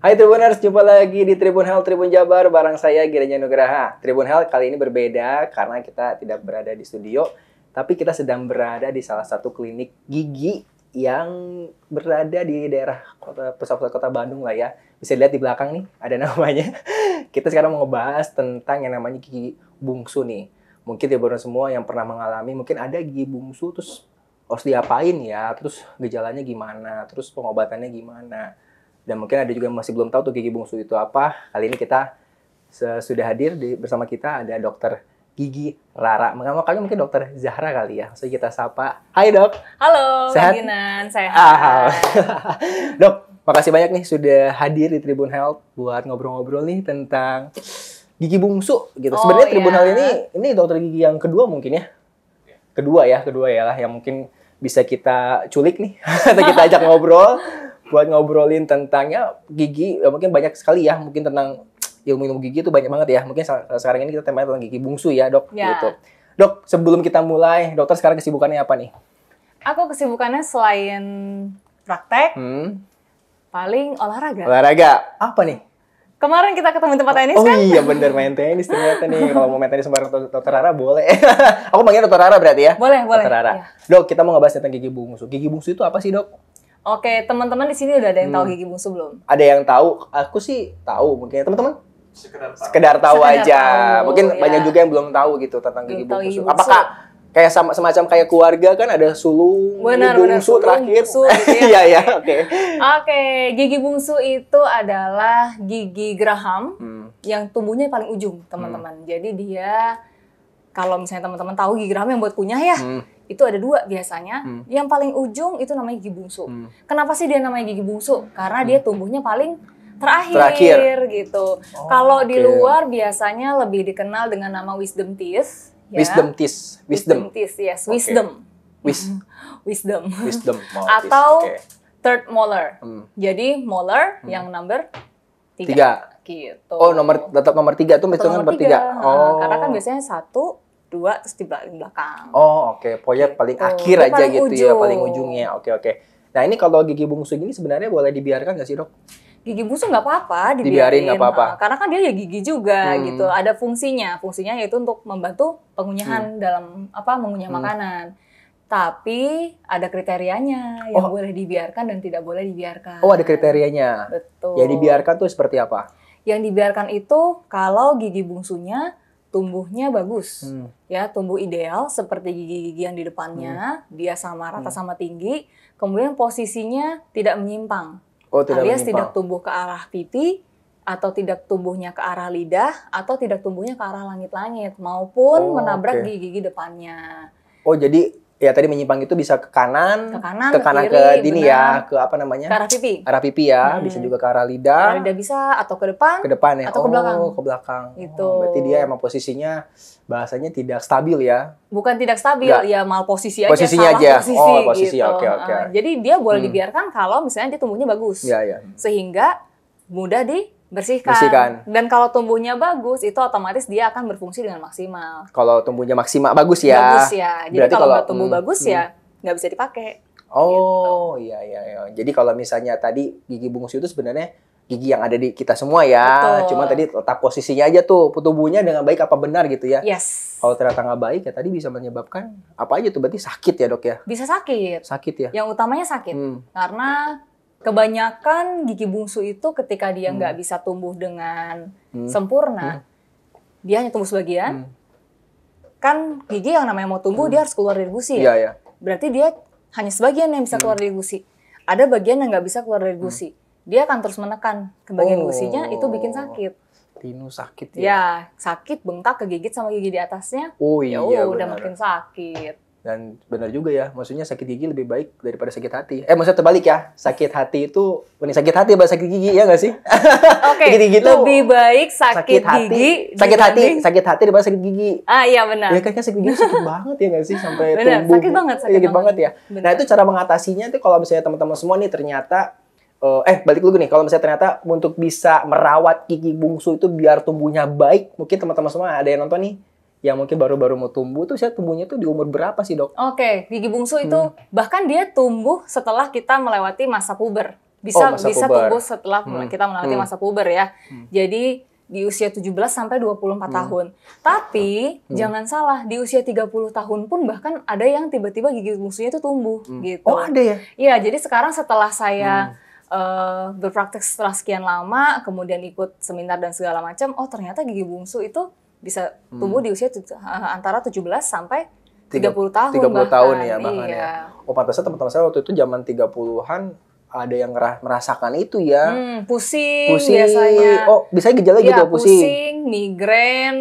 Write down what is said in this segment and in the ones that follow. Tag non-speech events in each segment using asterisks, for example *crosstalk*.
Hai Tribuners, jumpa lagi di Tribun Health Tribun Jabar bareng saya Giranya Nugraha. Tribun Health kali ini berbeda karena kita tidak berada di studio, tapi kita sedang berada di salah satu klinik gigi yang berada di daerah kota pusat-pusat kota Bandung lah ya. Bisa dilihat di belakang nih ada *laughs* namanya. Kita sekarang mau ngebahas tentang yang namanya gigi bungsu nih. Mungkin Tribunner semua yang pernah mengalami, mungkin ada gigi bungsu terus harus diapain ya, terus gejalanya gimana, terus pengobatannya gimana dan mungkin ada juga yang masih belum tahu tuh gigi bungsu itu apa. Kali ini kita sudah hadir di, bersama kita ada dokter gigi Rara. Mengapa kali mungkin dokter Zahra kali ya? So kita sapa. Hai dok. Halo. Sehat. Ginan, sehat. Ah, *laughs* dok, makasih banyak nih sudah hadir di Tribun Health buat ngobrol-ngobrol nih tentang gigi bungsu gitu. Oh, Sebenarnya iya. Tribun Health ini ini dokter gigi yang kedua mungkin ya. Kedua ya, kedua ya lah yang mungkin bisa kita culik nih *laughs* atau kita ajak ngobrol buat ngobrolin tentangnya gigi. Ya, mungkin banyak sekali ya, mungkin tentang ilmu-ilmu gigi itu banyak banget ya. Mungkin sekarang ini kita temanya tentang gigi bungsu ya, Dok. Ya. Gitu. Dok, sebelum kita mulai, dokter sekarang kesibukannya apa nih? Aku kesibukannya selain praktek, hmm. paling olahraga. Olahraga, apa nih? Kemarin kita ketemu tempat tenis oh, kan? Oh iya bener main tenis ternyata nih. Kalau mau main tenis sama Dokter Rara boleh. *laughs* Aku manggil Dokter Rara berarti ya? Boleh, boleh. Dokter iya. Dok, kita mau ngebahas tentang gigi bungsu. Gigi bungsu itu apa sih dok? Oke, teman-teman di sini udah ada yang tahu hmm. gigi bungsu belum? Ada yang tahu, aku sih tahu mungkin teman-teman. Sekedar tahu, Sekedar tahu aja. Tahu, mungkin ya. banyak juga yang belum tahu gitu tentang gigi bungsu. Apakah kayak sama semacam kayak keluarga kan ada sulung, benar, gigi bungsu benar, terakhir. Gitu ya. *laughs* Iya, gitu Iya oke. Oke, gigi bungsu itu adalah gigi Graham hmm. yang tumbuhnya paling ujung, hmm. teman-teman. Hmm. Jadi dia kalau misalnya teman-teman tahu gigi Graham yang buat kunyah ya. Hmm itu ada dua biasanya. Hmm. Yang paling ujung itu namanya gigi bungsu. Hmm. Kenapa sih dia namanya gigi bungsu? Karena hmm. dia tumbuhnya paling terakhir, terakhir. gitu. Oh, Kalau okay. di luar biasanya lebih dikenal dengan nama wisdom teeth. Ya. Wisdom teeth. Wisdom. teeth, yes. Okay. Wisdom. Wis. *laughs* wisdom. Wisdom. *laughs* Oh, Atau okay. third molar. Hmm. Jadi molar hmm. yang number tiga. tiga. Gitu. Oh nomor tetap nomor tiga tuh nomor tiga. Tiga. Oh. Karena kan oh. biasanya satu dua terus di belakang. Oh oke, okay. poyet gitu. paling gitu. akhir aja paling gitu ya, ujung. ya, paling ujungnya. Oke okay, oke. Okay. Nah ini kalau gigi bungsu gini sebenarnya boleh dibiarkan nggak sih dok? Gigi bungsu nggak apa-apa, dibiarin nggak apa-apa. Uh, karena kan dia ya gigi juga hmm. gitu, ada fungsinya. Fungsinya yaitu untuk membantu pengunyahan hmm. dalam apa mengunyah hmm. makanan. Tapi ada kriterianya yang oh. boleh dibiarkan dan tidak boleh dibiarkan. Oh ada kriterianya. Betul. Yang dibiarkan tuh seperti apa? Yang dibiarkan itu kalau gigi bungsunya tumbuhnya bagus hmm. ya tumbuh ideal seperti gigi-gigi yang di depannya hmm. dia sama rata hmm. sama tinggi kemudian posisinya tidak menyimpang oh, tidak alias menyimpang. tidak tumbuh ke arah pipi atau tidak tumbuhnya ke arah lidah atau tidak tumbuhnya ke arah langit-langit maupun oh, menabrak gigi-gigi depannya oh jadi ya tadi menyimpang itu bisa ke kanan, ke kanan, ke, kanan, kiri, ke dini ya, ke apa namanya? Ke arah pipi. Arah pipi ya, hmm. bisa juga ke arah lidah. Arah lidah bisa atau ke depan? Ke depan ya. Atau ke belakang. Oh, ke belakang. Gitu. Oh, berarti dia emang posisinya bahasanya tidak stabil ya. Bukan tidak stabil, Gak. ya mal posisi aja. Posisinya salah aja. Posisi, oh, posisi. Gitu. Oke, oke. Ah, jadi dia boleh hmm. dibiarkan kalau misalnya dia tumbuhnya bagus. Iya, iya. Sehingga mudah di bersihkan. bersihkan. Dan kalau tumbuhnya bagus, itu otomatis dia akan berfungsi dengan maksimal. Kalau tumbuhnya maksimal bagus ya. Bagus ya. Jadi Berarti kalau kalau tumbuh hmm, bagus hmm. ya nggak bisa dipakai. Oh gitu. iya iya Jadi kalau misalnya tadi gigi bungsu itu sebenarnya gigi yang ada di kita semua ya. Betul. Cuma tadi letak posisinya aja tuh tubuhnya dengan baik apa benar gitu ya. Yes. Kalau ternyata nggak baik ya tadi bisa menyebabkan apa aja tuh berarti sakit ya dok ya. Bisa sakit. Sakit ya. Yang utamanya sakit hmm. karena Kebanyakan gigi bungsu itu ketika dia hmm. nggak hmm. bisa tumbuh dengan hmm. sempurna, hmm. dia hanya tumbuh sebagian. Hmm. Kan gigi yang namanya mau tumbuh hmm. dia harus keluar dari gusi ya. Yeah, yeah. Berarti dia hanya sebagian yang bisa hmm. keluar dari gusi. Ada bagian yang nggak bisa keluar dari hmm. gusi. Hmm. Dia akan terus menekan ke bagian oh. gusinya, itu bikin oh. sakit. Tinu sakit ya? Ya, sakit, bengkak, kegigit sama gigi di atasnya. Oh ya iya, ya, udah makin sakit dan benar juga ya maksudnya sakit gigi lebih baik daripada sakit hati eh maksudnya terbalik ya sakit hati itu ini sakit hati apa sakit gigi ya gak sih *laughs* oke okay, gigi itu lebih baik sakit, sakit hati, sakit hati sakit hati daripada sakit gigi ah iya benar ya kayaknya sakit gigi sakit *laughs* banget ya gak sih sampai benar, tumbuh sakit banget sakit, iya, sakit banget. banget ya benar. nah itu cara mengatasinya tuh kalau misalnya teman-teman semua nih ternyata uh, eh balik dulu nih kalau misalnya ternyata untuk bisa merawat gigi bungsu itu biar tumbuhnya baik mungkin teman-teman semua ada yang nonton nih yang mungkin baru-baru mau tumbuh tuh saya tumbuhnya tuh di umur berapa sih dok? Oke, gigi bungsu itu hmm. bahkan dia tumbuh setelah kita melewati masa puber. Bisa oh, masa bisa puber. tumbuh setelah hmm. kita melewati hmm. masa puber ya. Hmm. Jadi di usia 17 sampai 24 hmm. tahun. Tapi hmm. jangan salah, di usia 30 tahun pun bahkan ada yang tiba-tiba gigi bungsunya itu tumbuh hmm. gitu. Oh, ada ya? Iya, jadi sekarang setelah saya hmm uh, berpraktek setelah sekian lama, kemudian ikut seminar dan segala macam, oh ternyata gigi bungsu itu bisa hmm. tumbuh hmm. di usia antara 17 sampai 30 tahun 30 bahkan. tahun ya bahkan iya. ya. Oh pantasnya teman-teman saya waktu itu zaman 30-an ada yang merasakan itu ya. Hmm, pusing, pusing biasanya. Oh, bisa ya gejala ya, gitu iya, pusing. Pusing, migrain,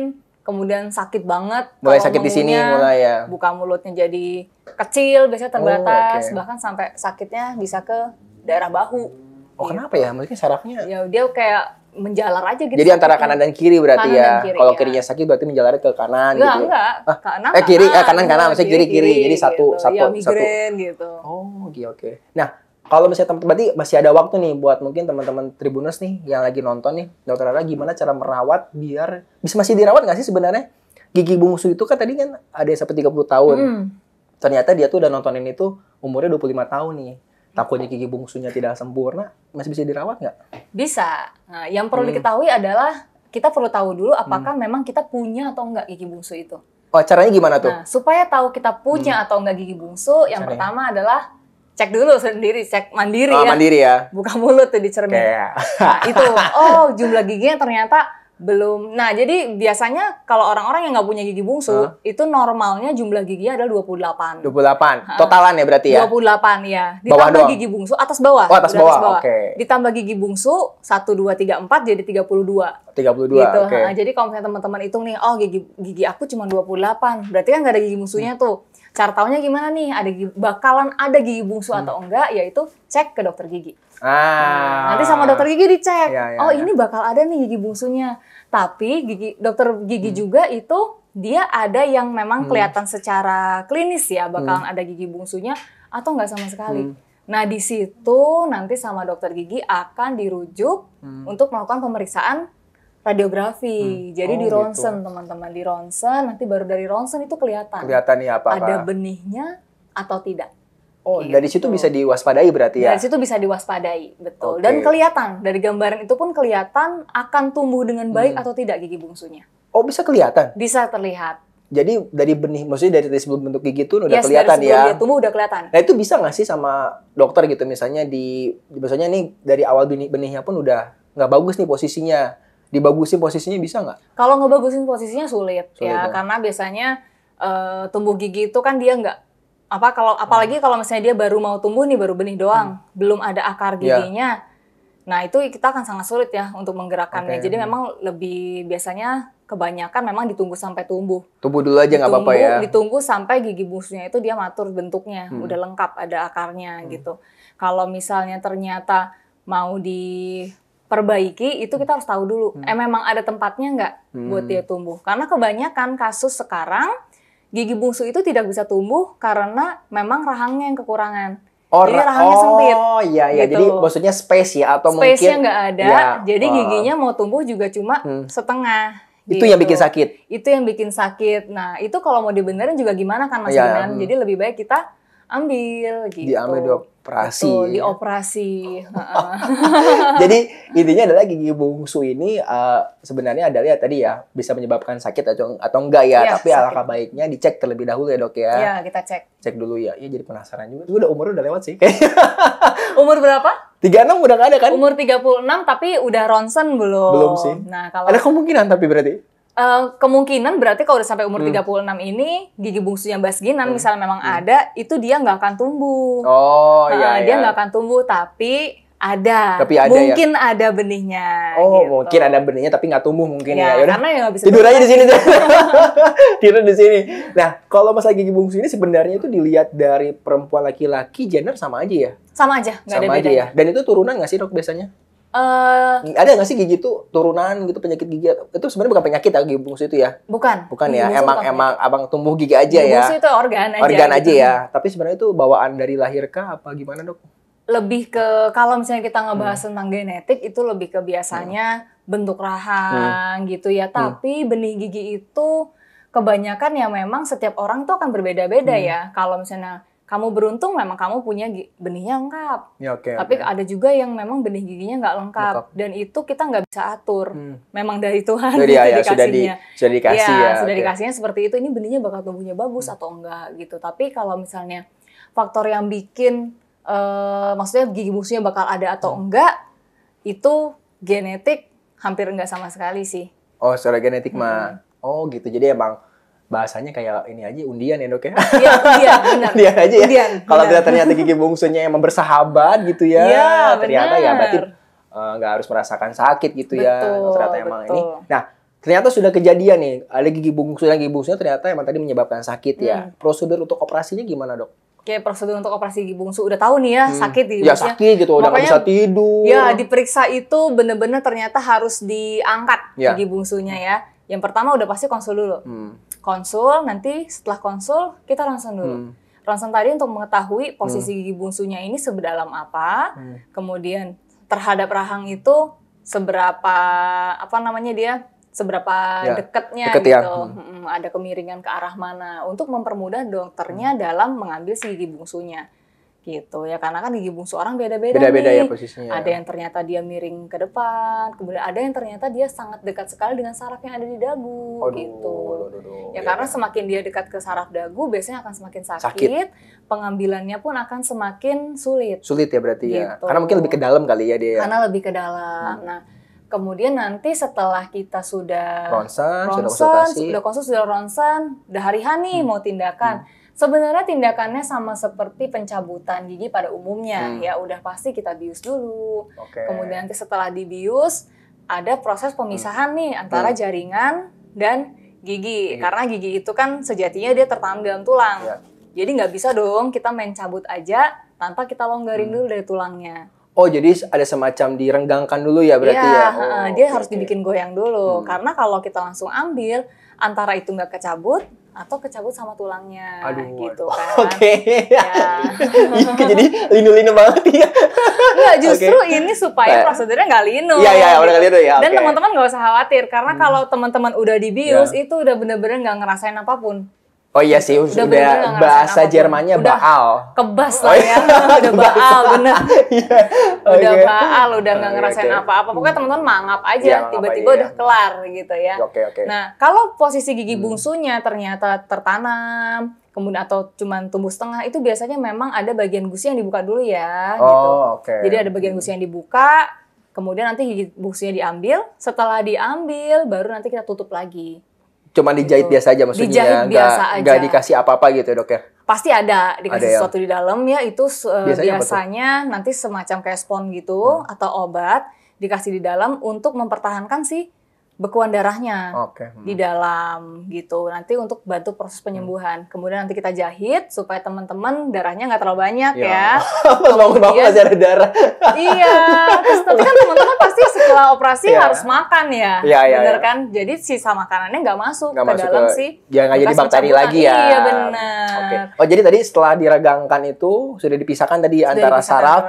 kemudian sakit banget. Mulai sakit di sini mulai ya. Buka mulutnya jadi kecil, biasanya terbatas, oh, okay. bahkan sampai sakitnya bisa ke daerah bahu. Oh, gitu. kenapa ya? mungkin sarafnya? Ya, dia kayak menjalar aja gitu. Jadi antara kanan dan kiri berarti kanan ya. Kiri, Kalau ya. kirinya sakit berarti menjalar ke kanan enggak, gitu. Ya. Enggak, enggak. Kanan, eh kiri, eh, kanan, eh, kanan, kanan, maksudnya kiri, kiri. Jadi satu, gitu. satu, ya, satu. gitu. Oh, oke, okay, oke. Okay. Nah, kalau misalnya teman berarti masih ada waktu nih buat mungkin teman-teman Tribuners nih yang lagi nonton nih, Dokter Ara gimana cara merawat biar bisa masih dirawat nggak sih sebenarnya? Gigi bungsu itu kan tadi kan ada sampai 30 tahun. Hmm. Ternyata dia tuh udah nontonin itu umurnya 25 tahun nih takutnya gigi bungsunya tidak sempurna, masih bisa dirawat nggak? Bisa. Nah, yang perlu hmm. diketahui adalah kita perlu tahu dulu apakah hmm. memang kita punya atau enggak gigi bungsu itu. Oh, caranya gimana tuh? Nah, supaya tahu kita punya hmm. atau enggak gigi bungsu, yang caranya. pertama adalah cek dulu sendiri, cek mandiri oh, ya. mandiri ya. Buka mulut tuh di cermin. Nah, itu. *laughs* Oh, jumlah giginya ternyata belum. Nah, jadi biasanya kalau orang-orang yang nggak punya gigi bungsu, huh? itu normalnya jumlah giginya adalah 28. 28. Totalan ya berarti ya? 28 ya. Ditambah bawah doang. gigi bungsu atas bawah. Oh, atas bawah. bawah. Oke. Okay. Ditambah gigi bungsu 1 2 3 4 jadi 32. 32. Gitu. Okay. Nah, jadi kalau misalnya teman-teman hitung nih, oh gigi gigi aku cuma 28. Berarti kan nggak ada gigi bungsunya hmm. tuh. Cara taunya gimana nih? Ada gigi, bakalan ada gigi bungsu hmm. atau enggak? Yaitu cek ke dokter gigi. Ah. Nanti sama dokter gigi dicek. Ya, ya, oh, ya. ini bakal ada nih gigi bungsunya. Tapi gigi dokter gigi hmm. juga itu dia ada yang memang hmm. kelihatan secara klinis ya bakal hmm. ada gigi bungsunya atau nggak sama sekali. Hmm. Nah, di situ nanti sama dokter gigi akan dirujuk hmm. untuk melakukan pemeriksaan radiografi. Hmm. Jadi oh, di gitu. ronsen, gitu. teman-teman, di ronsen nanti baru dari ronsen itu kelihatan. Kelihatan nih apa? Ada benihnya atau tidak. Oh, gitu. dari situ bisa diwaspadai berarti ya? Dari situ bisa diwaspadai, betul. Okay. Dan kelihatan, dari gambaran itu pun kelihatan akan tumbuh dengan baik hmm. atau tidak gigi bungsunya. Oh, bisa kelihatan? Bisa terlihat. Jadi dari benih, maksudnya dari, dari sebelum bentuk gigi itu udah yes, kelihatan dari ya? Dia tumbuh udah kelihatan. Nah itu bisa nggak sih sama dokter gitu misalnya di, misalnya nih dari awal benih benihnya pun udah nggak bagus nih posisinya, dibagusin posisinya bisa nggak? Kalau ngebagusin posisinya sulit, ya. sulit ya, ya karena biasanya uh, tumbuh gigi itu kan dia nggak apa kalau hmm. apalagi kalau misalnya dia baru mau tumbuh nih baru benih doang hmm. belum ada akar iya. giginya yeah. nah itu kita akan sangat sulit ya untuk menggerakkannya okay. jadi memang lebih biasanya kebanyakan memang ditunggu sampai tumbuh tumbuh dulu aja nggak apa-apa ya ditunggu sampai gigi busnya itu dia matur bentuknya hmm. udah lengkap ada akarnya hmm. gitu kalau misalnya ternyata mau diperbaiki itu kita harus tahu dulu hmm. eh memang ada tempatnya nggak hmm. buat dia tumbuh karena kebanyakan kasus sekarang gigi bungsu itu tidak bisa tumbuh karena memang rahangnya yang kekurangan. Oh, jadi rahangnya oh, sempit. Oh iya iya. Gitu. Jadi maksudnya space ya atau space mungkin space-nya nggak ada. Ya, jadi uh, giginya mau tumbuh juga cuma hmm. setengah. Itu gitu. yang bikin sakit. Itu yang bikin sakit. Nah, itu kalau mau dibenerin juga gimana kan Mas ya, Hmm. Jadi lebih baik kita ambil gitu. Diambil dok dioperasi. Betul, dioperasi. *laughs* Jadi intinya adalah gigi bungsu ini uh, sebenarnya adalah ya tadi ya bisa menyebabkan sakit atau atau enggak ya, ya tapi sakit. alangkah baiknya dicek terlebih dahulu ya dok ya. Iya kita cek. Cek dulu ya. Iya jadi penasaran juga. Udah umur udah lewat sih. *laughs* Umur berapa? 36 udah gak ada kan? Umur 36 tapi udah ronsen belum. Belum sih. Nah, kalau Ada kemungkinan tapi berarti. Eh, kemungkinan berarti kalau udah sampai umur hmm. 36 ini gigi bungsunya Mbak Ginan hmm. misalnya memang hmm. ada itu dia nggak akan tumbuh. Oh Uh, Dia iya. nggak akan tumbuh tapi ada. Tapi ada ya? mungkin ya? ada benihnya. Oh, gitu. mungkin ada benihnya tapi nggak tumbuh mungkin ya. ya. karena ya bisa tidur aja di sini. *laughs* tidur di sini. Nah, kalau masalah gigi bungsu ini sebenarnya itu dilihat dari perempuan laki-laki gender sama aja ya? Sama aja, Sama ada bedanya. Aja ya. Dan itu turunan nggak sih dok biasanya? Uh, ada nggak sih gigi itu turunan gitu penyakit gigi itu sebenarnya bukan penyakit ya gigi bungsu itu ya bukan bukan ya emang emang ya. abang tumbuh gigi aja gigi ya bungsu itu organ aja organ gitu. aja ya tapi sebenarnya itu bawaan dari lahir kah apa gimana dok lebih ke kalau misalnya kita ngebahas hmm. tentang genetik itu lebih ke biasanya hmm. bentuk rahang hmm. gitu ya hmm. tapi hmm. benih gigi itu kebanyakan ya memang setiap orang tuh akan berbeda-beda hmm. ya kalau misalnya kamu beruntung memang kamu punya benihnya lengkap. Ya, okay, Tapi okay. ada juga yang memang benih giginya nggak lengkap. lengkap dan itu kita nggak bisa atur. Hmm. Memang dari Tuhan Jadi, gitu ya, dikasihnya. sudah di, sudah dikasih ya. ya sudah okay. dikasihnya seperti itu. Ini benihnya bakal tumbuhnya bagus hmm. atau enggak gitu. Tapi kalau misalnya faktor yang bikin uh, maksudnya gigi musuhnya bakal ada atau hmm. enggak itu genetik hampir enggak sama sekali sih. Oh, secara genetik hmm. mah. Oh, gitu. Jadi emang bahasanya kayak ini aja undian ya dok ya? Iya, *laughs* undian, aja ya. Kalau kita ternyata gigi bungsunya yang bersahabat gitu ya, ya ternyata ya berarti eh, nggak uh, harus merasakan sakit gitu ya. betul, ya. Ternyata emang ini. Nah ternyata sudah kejadian nih ada gigi bungsu gigi bungsunya ternyata emang tadi menyebabkan sakit ya. Hmm. Prosedur untuk operasinya gimana dok? kayak prosedur untuk operasi gigi bungsu udah tahu nih ya hmm. sakit gitu ya sakit gitu udah Makanya, gak bisa tidur ya diperiksa itu bener-bener ternyata harus diangkat ya. gigi bungsunya ya yang pertama udah pasti konsul dulu. Hmm. Konsul, nanti setelah konsul kita ronsen dulu. Hmm. Ronsen tadi untuk mengetahui posisi gigi hmm. bungsunya ini sebedalam apa, hmm. kemudian terhadap rahang itu seberapa apa namanya dia seberapa ya, dekatnya deket ya. gitu. Ya. Hmm. Ada kemiringan ke arah mana untuk mempermudah dokternya hmm. dalam mengambil si gigi bungsunya gitu ya karena kan gigi bungsu orang beda-beda beda-beda ya nih. ya posisinya ada yang ternyata dia miring ke depan kemudian ada yang ternyata dia sangat dekat sekali dengan saraf yang ada di dagu aduh, gitu aduh, aduh, ya, ya karena semakin dia dekat ke saraf dagu biasanya akan semakin sakit, sakit. pengambilannya pun akan semakin sulit sulit ya berarti ya. gitu. ya karena mungkin lebih ke dalam kali ya dia ya. karena lebih ke dalam hmm. nah Kemudian nanti setelah kita sudah ronsen, sudah konsultasi, sudah konsul, sudah ronsen, udah hari-hari hmm. mau tindakan. Hmm Sebenarnya tindakannya sama seperti pencabutan gigi pada umumnya, hmm. ya udah pasti kita bius dulu. Okay. Kemudian setelah dibius ada proses pemisahan hmm. nih antara hmm. jaringan dan gigi, hmm. karena gigi itu kan sejatinya dia tertanam dalam tulang. Yeah. Jadi nggak bisa dong kita main cabut aja tanpa kita longgarin hmm. dulu dari tulangnya. Oh jadi ada semacam direnggangkan dulu ya berarti iya, ya? ya? Oh, dia okay. harus dibikin goyang dulu hmm. karena kalau kita langsung ambil antara itu nggak kecabut atau kecabut sama tulangnya aduh, gitu aduh. *laughs* kan. Oke. Okay. Ya. *laughs* Jadi linu-linu banget ya. Enggak, *laughs* justru okay. ini supaya eh. prosedurnya nggak linu. Iya, iya, udah nggak linu ya. Dan okay. teman-teman nggak usah khawatir karena hmm. kalau teman-teman udah dibius yeah. itu udah bener-bener nggak -bener ngerasain apapun. Oh iya sih, udah, udah -bener bahasa Jermannya udah Baal. Kebas oh lah iya. ya, udah *laughs* Baal bener. yeah. okay. Udah oh iya. Baal, udah nggak oh iya, ngerasain apa-apa. Okay. Pokoknya hmm. teman-teman mangap aja, tiba-tiba udah kelar gitu ya. Okay, okay. Nah, kalau posisi gigi hmm. bungsunya ternyata tertanam, kemudian atau cuman tumbuh setengah itu biasanya memang ada bagian gusi yang dibuka dulu ya oh, gitu. Okay. Jadi ada bagian gusi yang dibuka, kemudian nanti gigi bungsunya diambil, setelah diambil baru nanti kita tutup lagi. Cuma dijahit gitu. biasa aja maksudnya dijahit biasa aja. gak dikasih apa-apa gitu ya dok ya pasti ada dikasih ada ya? sesuatu yang... di ya itu biasanya, biasanya nanti semacam kayak spon gitu hmm. atau obat dikasih di dalam untuk mempertahankan sih bekuan darahnya okay. hmm. di dalam gitu. Nanti untuk bantu proses penyembuhan. Hmm. Kemudian nanti kita jahit supaya teman-teman darahnya nggak terlalu banyak iya. ya. *laughs* bangun-bangun aja ada darah. *laughs* iya. Terus nanti kan teman-teman pasti setelah operasi yeah. harus makan ya. Iya, iya. Bener ya. kan? Jadi sisa makanannya nggak masuk gak ke masuk dalam ke, ya Jangan nggak jadi bakteri lagi ya. Iya benar. Okay. Oh jadi tadi setelah diragangkan itu sudah dipisahkan tadi sudah antara dipisahkan saraf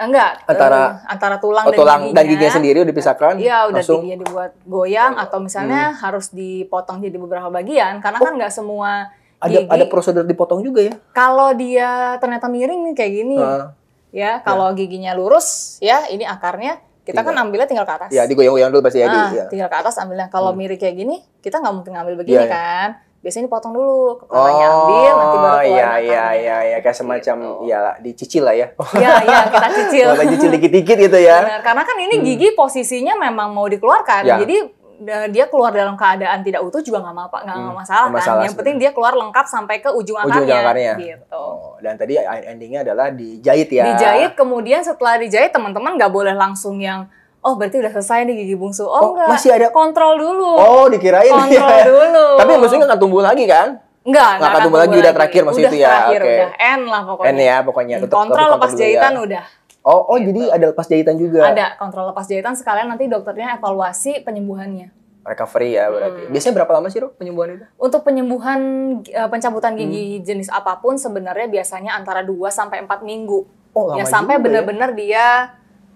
enggak antara uh, antara tulang, oh, tulang dan giginya, dan sendiri udah dipisahkan iya udah langsung. giginya dibuat goyang atau misalnya hmm. harus dipotong jadi beberapa bagian karena oh. kan nggak semua gigi. ada ada prosedur dipotong juga ya kalau dia ternyata miring kayak gini uh, ya kalau ya. giginya lurus ya ini akarnya kita kan tinggal. kan ambilnya tinggal ke atas ya digoyang-goyang dulu pasti ya, nah, di, ah, ya tinggal ke atas ambilnya kalau hmm. miring kayak gini kita nggak mungkin ngambil begini ya, ya. kan biasanya dipotong dulu kepalanya oh, ambil nanti baru keluar iya iya iya iya kayak gitu. semacam gitu. ya dicicil lah ya iya iya kita *laughs* cicil kita cicil dikit-dikit gitu ya Benar, karena kan ini hmm. gigi hmm. posisinya memang mau dikeluarkan ya. jadi e, dia keluar dalam keadaan tidak utuh juga nggak apa nggak hmm, masalah kan masalah, yang penting dia keluar lengkap sampai ke ujung akarnya, akarnya. gitu oh, dan tadi endingnya adalah dijahit ya dijahit kemudian setelah dijahit teman-teman nggak boleh langsung yang oh berarti udah selesai nih gigi bungsu. Oh, oh enggak. Masih ada kontrol dulu. Oh, dikirain kontrol *laughs* ya. dulu. Tapi maksudnya nggak tumbuh lagi kan? Enggak, enggak akan tumbuh lagi, udah terakhir maksudnya itu ya. Terakhir, okay. udah N lah pokoknya. N ya pokoknya. Hmm, tutup, kontrol tutup, lepas ya. jahitan ya. udah. Oh, oh gitu. jadi ada lepas jahitan juga. Ada kontrol lepas jahitan sekalian nanti dokternya evaluasi penyembuhannya. Recovery ya berarti. Hmm. Biasanya berapa lama sih, ruh penyembuhan itu? Untuk penyembuhan uh, pencabutan gigi hmm. jenis apapun sebenarnya biasanya antara 2 sampai 4 minggu. Oh, lama ya sampai benar-benar ya? dia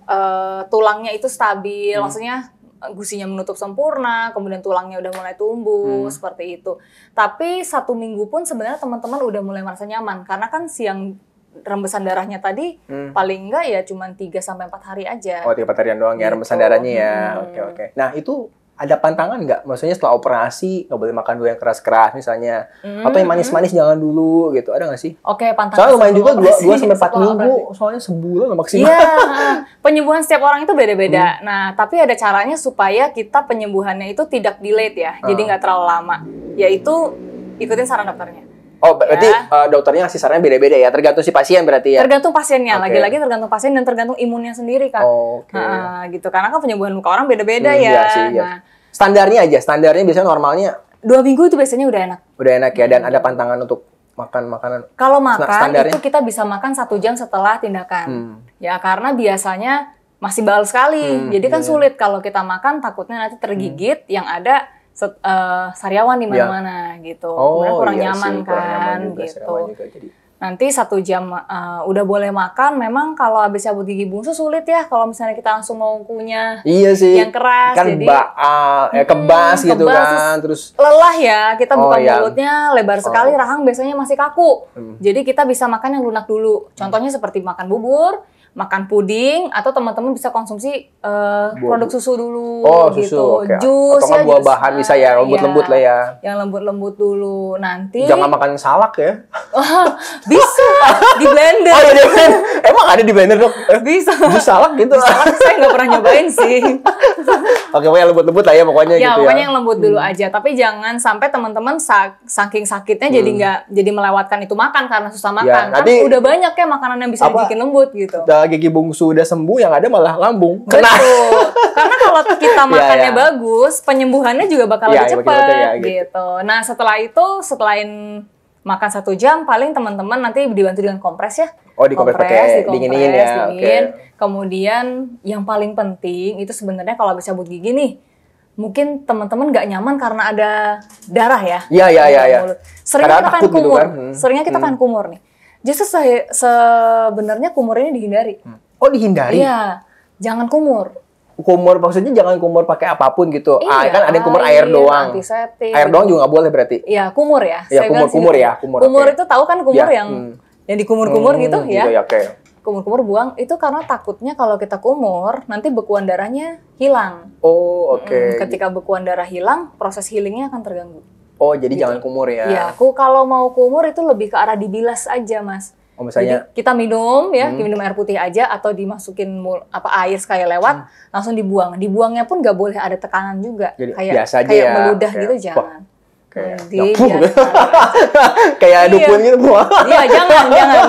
uh, tulangnya itu stabil, hmm. maksudnya eh, gusinya menutup sempurna, kemudian tulangnya udah mulai tumbuh hmm. seperti itu. Tapi satu minggu pun sebenarnya teman-teman udah mulai merasa nyaman karena kan siang rembesan darahnya tadi hmm. paling enggak ya cuma 3 sampai 4 hari aja. Oh, 3 4 harian doang ya gitu. ya rembesan darahnya ya. Oke hmm. oke. Okay, okay. Nah, itu ada pantangan nggak? Maksudnya setelah operasi nggak boleh makan dulu yang keras-keras misalnya, mm, atau yang hmm, manis-manis hmm. jangan dulu gitu, ada nggak sih? Oke okay, pantangan. Soalnya lumayan juga dua dua sampai empat minggu, operasi. soalnya sebulan maksimal. yeah, *laughs* penyembuhan setiap orang itu beda-beda. Hmm. Nah tapi ada caranya supaya kita penyembuhannya itu tidak delayed ya, jadi ah. nggak terlalu lama. Yaitu ikutin saran dokternya. Oh, berarti ya. uh, dokternya ngasih sarannya beda-beda ya, tergantung si pasien berarti ya. Tergantung pasiennya, lagi lagi-lagi tergantung pasien dan tergantung imunnya sendiri kan. Oh, Oke. Okay. Nah, gitu. Karena kan penyembuhan muka orang beda-beda hmm, ya. Iya sih, iya. Nah, standarnya aja, standarnya biasanya normalnya dua minggu itu biasanya udah enak. Udah enak ya, dan ada pantangan untuk makan makanan. Kalau makan itu kita bisa makan satu jam setelah tindakan. Hmm. Ya karena biasanya masih bal sekali, hmm, jadi kan iya. iya. sulit kalau kita makan takutnya nanti tergigit hmm. yang ada set, uh, sariawan di iya. mana-mana ya. gitu. Oh, Kemudian kurang iya nyaman kan kurang nyaman juga, gitu. Nanti satu jam uh, udah boleh makan. Memang kalau habis cabut gigi bungsu sulit ya kalau misalnya kita langsung mau kunya iya sih. yang keras. Kan jadi, ba uh, ya, kebas hmm, gitu kebas, kan. Terus lelah ya. Kita oh, buka iya. mulutnya lebar oh. sekali. Rahang biasanya masih kaku. Hmm. Jadi kita bisa makan yang lunak dulu. Contohnya seperti makan bubur makan puding atau teman-teman bisa konsumsi uh, produk susu dulu oh, gitu. Susu, okay. Jus atau kan ya, buah bahan bisa ya ah, lembut-lembut ya, lah iya. ya. Yang lembut-lembut dulu nanti. Jangan makan salak ya. *laughs* bisa di blender. Oh, ya, Emang ada di blender dok? Eh, bisa. Jus salak gitu. salak saya nggak pernah nyobain sih. *laughs* Oke, pokoknya lembut-lembut lah ya pokoknya ya, gitu ya. pokoknya yang lembut dulu hmm. aja. Tapi jangan sampai teman-teman saking sakitnya hmm. jadi nggak jadi melewatkan itu makan karena susah ya, makan. Ya, nanti, kan udah banyak ya makanan yang bisa apa, dibikin lembut gitu uh, gigi bungsu udah sembuh yang ada malah lambung kena. Karena kalau *laughs* kita iya, makannya yeah, yeah. bagus, penyembuhannya juga bakal yeah, lebih iya, iya, cepat yeah, gitu. gitu. Nah, setelah itu selain makan satu jam paling teman-teman nanti dibantu dengan kompres ya. Oh, di kompres, pakai dingin-dingin ya. Dingin. Okay. Kemudian yang paling penting itu sebenarnya kalau bisa cabut gigi nih mungkin teman-teman nggak nyaman karena ada darah ya. Iya, iya, iya, Seringnya kita kan kumur. Gitu kan? Hmm. Seringnya kita hmm. kan kumur nih Justru se sebenarnya kumur ini dihindari. Hmm. Oh dihindari? Iya, jangan kumur. Kumur maksudnya jangan kumur pakai apapun gitu. Ah, iya, ah, kan ada yang kumur air, air iya, doang. Antiseptik. Air doang juga nggak boleh berarti. Iya, kumur ya. Iya, kumur kumur gitu. ya, kumur. Kumur okay. itu tahu kan kumur ya. yang hmm. yang dikumur-kumur gitu, hmm, gitu ya. Iya, iya oke. okay. Kumur-kumur buang itu karena takutnya kalau kita kumur nanti bekuan darahnya hilang. Oh, oke. Okay. Hmm, ketika bekuan darah hilang, proses healingnya akan terganggu. Oh, jadi gitu. jangan kumur ya? Iya, aku kalau mau kumur itu lebih ke arah dibilas aja, Mas. Oh, misalnya Jadi kita minum ya, hmm. minum air putih aja atau dimasukin mul, apa air sekali lewat hmm. langsung dibuang. Dibuangnya pun nggak boleh ada tekanan juga. Jadi kayak biasa aja kayak ya. meludah kayak, gitu jangan. Wah, kayak iya. dia *laughs* kayak iya. dukun iya. gitu buah iya jangan jangan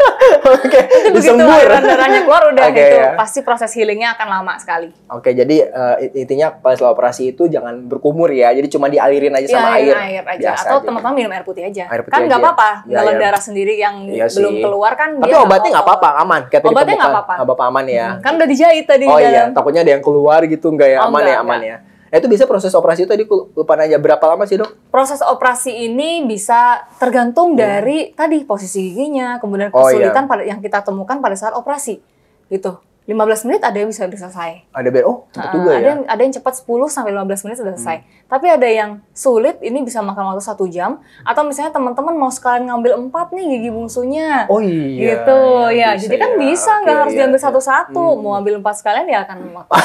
*laughs* oke itu begitu aliran darahnya keluar udah okay, gitu, ya. pasti proses healingnya akan lama sekali oke okay, jadi uh, intinya pas operasi itu jangan berkumur ya jadi cuma dialirin aja ya, sama iya, air air aja Biasa atau teman-teman minum air putih aja air putih kan nggak apa-apa ya, kalau ya. darah sendiri yang iya belum keluar kan tapi dia obatnya nggak apa-apa aman kayak obatnya nggak apa-apa nggak apa-apa aman ya hmm. kan udah dijahit tadi oh iya takutnya ada yang keluar gitu nggak ya oh, aman ya aman ya Nah, itu bisa proses operasi itu tadi lupa nanya berapa lama sih, Dok? Proses operasi ini bisa tergantung hmm. dari tadi posisi giginya, kemudian kesulitan oh, iya. pada yang kita temukan pada saat operasi. Gitu. 15 menit ada yang bisa udah selesai. Ada ber oh cepat uh, juga ada ya. Yang, ada yang cepat 10 sampai 15 menit sudah selesai. Hmm. Tapi ada yang sulit ini bisa makan waktu satu jam atau misalnya teman-teman mau sekalian ngambil empat nih gigi bungsunya. Oh iya. iya gitu iya, ya. Bisa, Jadi kan ya. bisa nggak okay, harus iya, diambil iya. satu-satu. Iya. Hmm. Mau ambil empat sekalian ya akan *laughs* makan.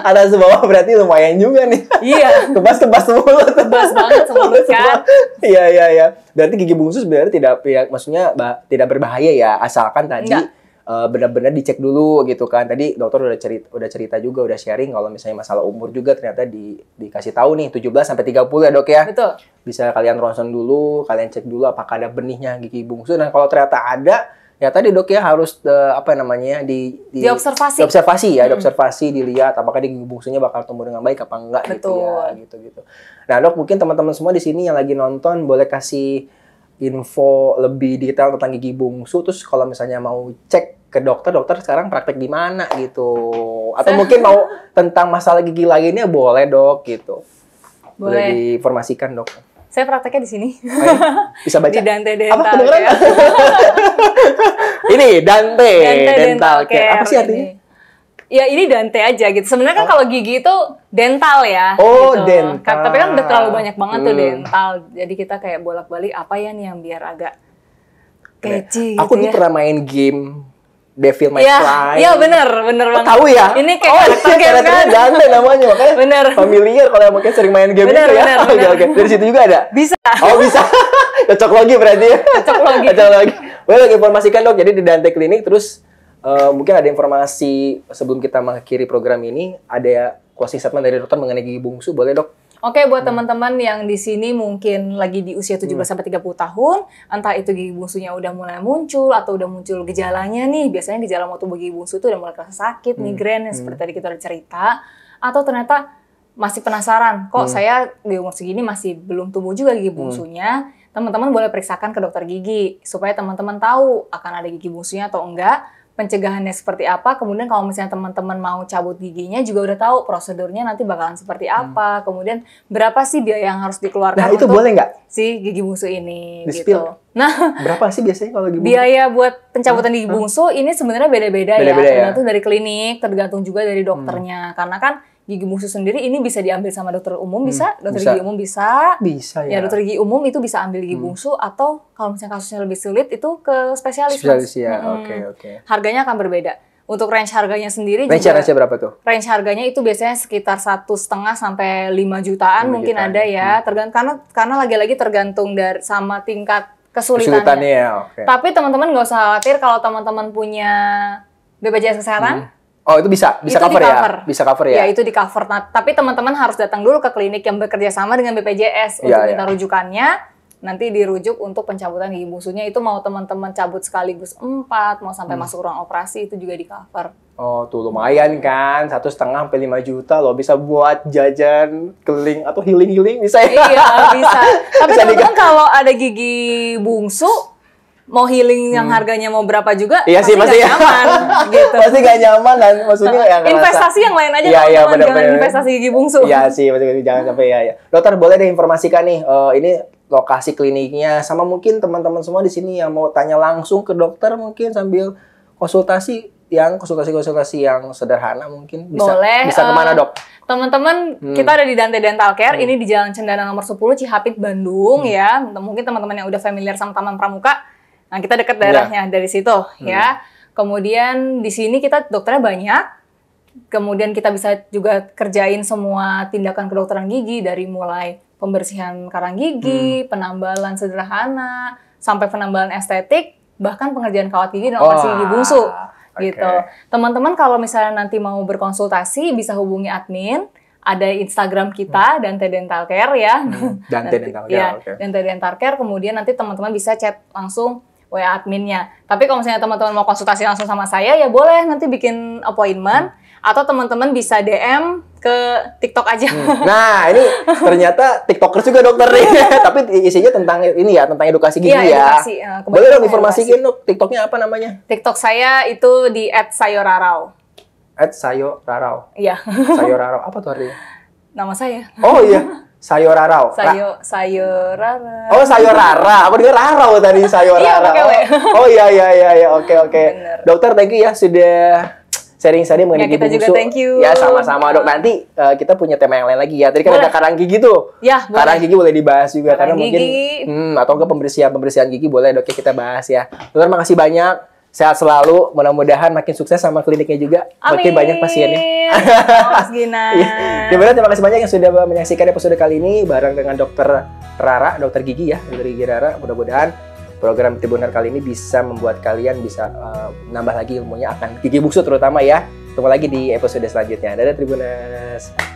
ada sebawah berarti lumayan juga nih. Iya. Tebas-tebas *laughs* semua. Tebas banget semua. kan. Iya iya iya. Berarti gigi bungsu sebenarnya tidak ya, maksudnya bah, tidak berbahaya ya asalkan tadi Enggak uh, benar-benar dicek dulu gitu kan. Tadi dokter udah cerita udah cerita juga udah sharing kalau misalnya masalah umur juga ternyata di dikasih tahu nih 17 sampai 30 ya Dok ya. Betul. Bisa kalian ronsen dulu, kalian cek dulu apakah ada benihnya gigi bungsu. dan nah, kalau ternyata ada ya tadi dok ya harus uh, apa namanya di, di diobservasi observasi ya hmm. diobservasi dilihat apakah di gigi bungsunya bakal tumbuh dengan baik apa enggak Betul. gitu ya gitu gitu nah dok mungkin teman-teman semua di sini yang lagi nonton boleh kasih info lebih detail tentang gigi bungsu terus kalau misalnya mau cek ke dokter dokter sekarang praktek di mana gitu atau mungkin mau tentang masalah gigi lainnya boleh dok gitu boleh, boleh diinformasikan dok saya prakteknya di sini oh Ayo, iya. bisa baca di Dante Dental apa kedengeran ya. *laughs* ini Dante, Dante Dental, Dental Care. apa sih artinya ini ya ini Dante aja gitu. Sebenarnya kan oh. kalau gigi itu dental ya. Oh, gitu. dental. Tapi kan udah terlalu banyak banget hmm. tuh dental. Jadi kita kayak bolak-balik apa ya nih yang biar agak nah, gitu Aku tuh ya. pernah main game Devil May ya, Cry. Iya bener, bener oh, banget. Tahu ya? Ini kayak oh, karakter iya, game kan? Dante namanya, makanya bener. familiar kalau yang makanya sering main game bener, itu ya. Bener, *laughs* oke, Okay. Dari situ juga ada? Bisa. Oh bisa. *laughs* Cocok lagi berarti ya? Cocok lagi. Cocok lagi. Boleh informasikan dok, jadi di Dante Klinik terus uh, mungkin ada informasi sebelum kita mengakhiri program ini, ada closing statement dari dokter mengenai gigi bungsu, boleh dok? Oke, okay, buat hmm. teman-teman yang di sini mungkin lagi di usia 17 hmm. sampai 30 tahun, entah itu gigi bungsunya udah mulai muncul atau udah muncul gejalanya nih. Biasanya gejala waktu gigi bungsu itu udah mulai kerasa sakit, hmm. migrain yang hmm. seperti tadi kita udah cerita atau ternyata masih penasaran kok hmm. saya di umur segini masih belum tumbuh juga gigi hmm. bungsunya. Teman-teman boleh periksakan ke dokter gigi supaya teman-teman tahu akan ada gigi bungsunya atau enggak pencegahannya seperti apa. Kemudian kalau misalnya teman-teman mau cabut giginya juga udah tahu prosedurnya nanti bakalan seperti hmm. apa. Hmm. Kemudian berapa sih biaya yang harus dikeluarkan nah, itu untuk boleh nggak? si gigi bungsu ini Dispil. gitu. Nah, berapa sih biasanya kalau gigi bungsu? Biaya buat pencabutan gigi bungsu ini sebenarnya beda-beda ya. Beda -beda ya. dari klinik, tergantung juga dari dokternya. Hmm. Karena kan gigi bungsu sendiri ini bisa diambil sama dokter umum hmm, bisa dokter bisa. gigi umum bisa bisa ya. ya dokter gigi umum itu bisa ambil gigi hmm. bungsu atau kalau misalnya kasusnya lebih sulit itu ke spesialis spesialis ya oke hmm. oke okay, okay. harganya akan berbeda untuk range harganya sendiri range juga berapa tuh range harganya itu biasanya sekitar satu setengah sampai lima jutaan 5 mungkin jutaan. ada ya hmm. tergantung karena karena lagi-lagi tergantung dari sama tingkat kesulitannya, kesulitannya ya. okay. tapi teman-teman nggak usah khawatir kalau teman-teman punya BPJS kesehatan hmm Oh itu bisa bisa itu cover, cover ya, bisa cover ya. Ya itu di cover. Nah, tapi teman-teman harus datang dulu ke klinik yang bekerja sama dengan BPJS iya, untuk ya, minta ya. rujukannya. Nanti dirujuk untuk pencabutan gigi bungsunya itu mau teman-teman cabut sekaligus empat, mau sampai hmm. masuk ruang operasi itu juga di cover. Oh tuh lumayan kan, satu setengah sampai lima juta loh bisa buat jajan keling atau healing healing bisa ya? Iya bisa. *laughs* tapi teman kalau ada gigi bungsu mau healing yang hmm. harganya mau berapa juga iya sih, pasti, pasti gak ya. nyaman *laughs* gitu. Pasti gak nyaman kan maksudnya yang investasi yang lain aja ya, iya, bener, iya, jangan investasi gigi bungsu. Iya sih, maksudnya gitu, jangan sampai ya ya. Dokter boleh deh informasikan nih uh, ini lokasi kliniknya sama mungkin teman-teman semua di sini yang mau tanya langsung ke dokter mungkin sambil konsultasi yang konsultasi-konsultasi yang sederhana mungkin bisa Boleh, bisa eh, kemana dok? Teman-teman hmm. kita ada di Dante Dental Care hmm. ini di Jalan Cendana nomor 10 Cihapit Bandung hmm. ya mungkin teman-teman yang udah familiar sama Taman Pramuka Nah, kita dekat iya. daerahnya yeah. dari situ hmm. ya. Kemudian di sini kita dokternya banyak. Kemudian kita bisa juga kerjain semua tindakan kedokteran gigi dari mulai pembersihan karang gigi, hmm. penambalan sederhana, sampai penambalan estetik, bahkan pengerjaan kawat gigi dan operasi oh. gigi bungsu gitu. Teman-teman kalau misalnya nanti mau berkonsultasi bisa hubungi admin. Ada Instagram kita hmm. dan Dental Care ya. Hmm. Dan Dental Care. Ya, okay. Dan Dental Care. Kemudian nanti teman-teman bisa chat langsung WA adminnya. Tapi kalau misalnya teman-teman mau konsultasi langsung sama saya, ya boleh nanti bikin appointment. Hmm atau teman-teman bisa DM ke TikTok aja. Hmm. Nah, ini ternyata TikTokers juga dokter nih. *laughs* *laughs* Tapi isinya tentang ini ya, tentang edukasi gigi iya, ya. Edukasi, uh, Boleh dong informasikan dok, TikToknya apa namanya? TikTok saya itu di at @sayorarau. at @sayorarau. Iya. Sayorarau. Apa tuh artinya? Nama saya. Oh iya. *laughs* Sayur Sayur sayur Rara. Oh, sayur rara. Apa dengar rarau tadi sayur iya, oh, oh iya iya iya iya oke okay, oke. Okay. Dokter thank you ya sudah sharing-sharing mengenai ya, kita juga thank you. Ya sama-sama dok. Nanti uh, kita punya tema yang lain lagi ya. Tadi kan boleh. ada karang gigi tuh. Ya, boleh. Karang gigi boleh dibahas juga karang karena gigi. mungkin hmm, atau enggak pembersihan pembersihan gigi boleh dok ya kita bahas ya. Dokter makasih banyak sehat selalu, mudah-mudahan makin sukses sama kliniknya juga, Amin. makin banyak pasiennya. Mas *laughs* Gina. ya, terima kasih banyak yang sudah menyaksikan episode kali ini bareng dengan dokter Rara, dokter gigi ya, dokter gigi Rara. Mudah-mudahan program Tribuner kali ini bisa membuat kalian bisa uh, nambah lagi ilmunya akan gigi busuk terutama ya. Ketemu lagi di episode selanjutnya. Dadah Tribuners.